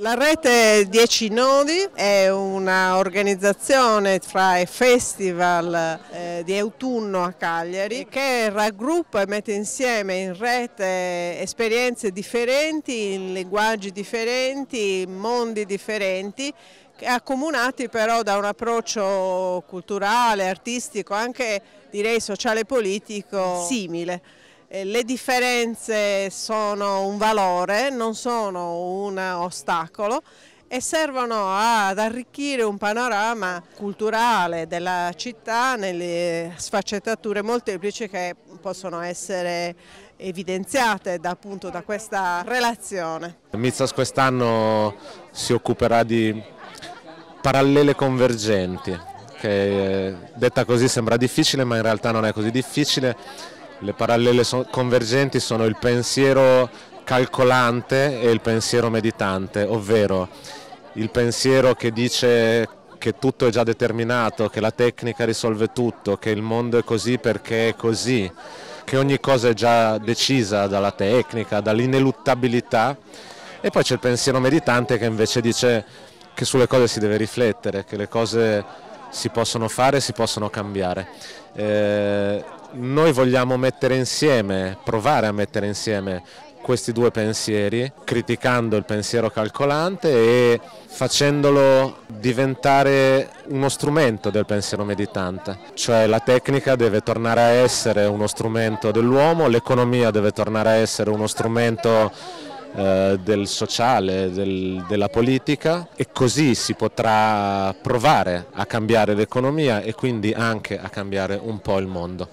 La rete 10 Nodi è un'organizzazione fra i festival eh, di autunno a Cagliari che raggruppa e mette insieme in rete esperienze differenti, in linguaggi differenti, in mondi differenti accomunati però da un approccio culturale, artistico, anche direi sociale e politico simile. Eh, le differenze sono un valore, non sono un ostacolo e servono ad arricchire un panorama culturale della città nelle sfaccettature molteplici che possono essere evidenziate da, appunto, da questa relazione. Mizas quest'anno si occuperà di parallele convergenti, che eh, detta così sembra difficile ma in realtà non è così difficile le parallele so convergenti sono il pensiero calcolante e il pensiero meditante, ovvero il pensiero che dice che tutto è già determinato, che la tecnica risolve tutto, che il mondo è così perché è così, che ogni cosa è già decisa dalla tecnica, dall'ineluttabilità. E poi c'è il pensiero meditante che invece dice che sulle cose si deve riflettere, che le cose si possono fare, e si possono cambiare. Eh, noi vogliamo mettere insieme, provare a mettere insieme questi due pensieri, criticando il pensiero calcolante e facendolo diventare uno strumento del pensiero meditante, cioè la tecnica deve tornare a essere uno strumento dell'uomo, l'economia deve tornare a essere uno strumento eh, del sociale, del, della politica e così si potrà provare a cambiare l'economia e quindi anche a cambiare un po' il mondo.